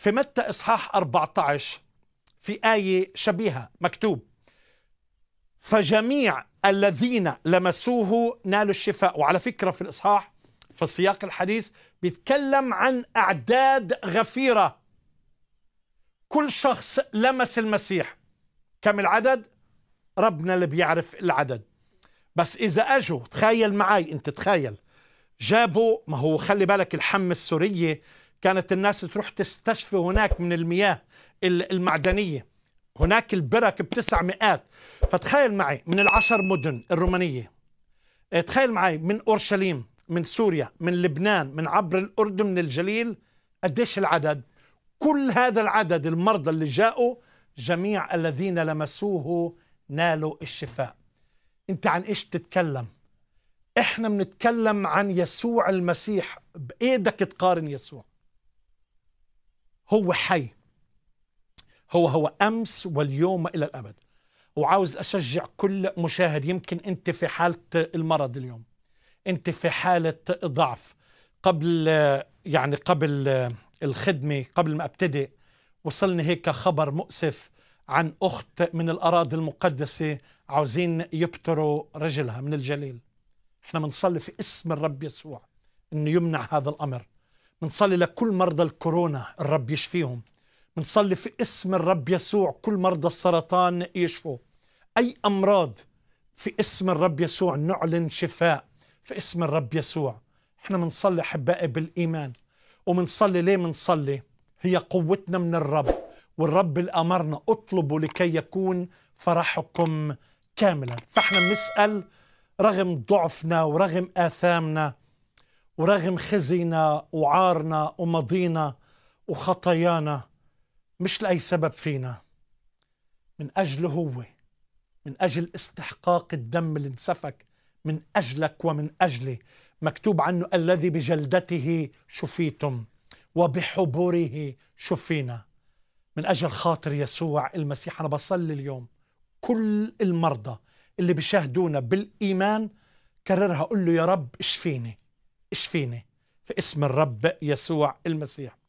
في متى إصحاح 14 في آية شبيهة مكتوب فجميع الذين لمسوه نالوا الشفاء وعلى فكرة في الإصحاح في سياق الحديث بيتكلم عن أعداد غفيرة كل شخص لمس المسيح كم العدد ربنا اللي بيعرف العدد بس إذا أجوا تخيل معي أنت تخيل جابوا ما هو خلي بالك الحمى السورية كانت الناس تروح تستشفي هناك من المياه المعدنية هناك البرك بتسع مئات فتخيل معي من العشر مدن الرومانية إيه، تخيل معي من أورشليم من سوريا من لبنان من عبر الأردن من الجليل قديش العدد كل هذا العدد المرضى اللي جاءوا جميع الذين لمسوه نالوا الشفاء انت عن ايش بتتكلم احنا بنتكلم عن يسوع المسيح بايدك تقارن يسوع هو حي هو هو امس واليوم والى الابد وعاوز اشجع كل مشاهد يمكن انت في حاله المرض اليوم انت في حاله ضعف قبل يعني قبل الخدمه قبل ما ابتدئ وصلني هيك خبر مؤسف عن اخت من الاراضي المقدسه عاوزين يبتروا رجلها من الجليل احنا بنصلي في اسم الرب يسوع انه يمنع هذا الامر بنصلي لكل مرضى الكورونا الرب يشفيهم بنصلي في اسم الرب يسوع كل مرضى السرطان يشفوا أي أمراض في اسم الرب يسوع نعلن شفاء في اسم الرب يسوع احنا بنصلي أحبائي بالإيمان وبنصلي ليه بنصلي هي قوتنا من الرب والرب اللي أمرنا اطلبوا لكي يكون فرحكم كاملا فاحنا بنسأل رغم ضعفنا ورغم آثامنا ورغم خزينا وعارنا وماضينا وخطايانا مش لأي سبب فينا من أجله هو من أجل استحقاق الدم اللي انسفك من أجلك ومن أجلي مكتوب عنه الذي بجلدته شفيتم وبحبوره شفينا من أجل خاطر يسوع المسيح أنا بصلي اليوم كل المرضى اللي بيشاهدونا بالإيمان كررها قل له يا رب اشفيني اشفيني في اسم الرب يسوع المسيح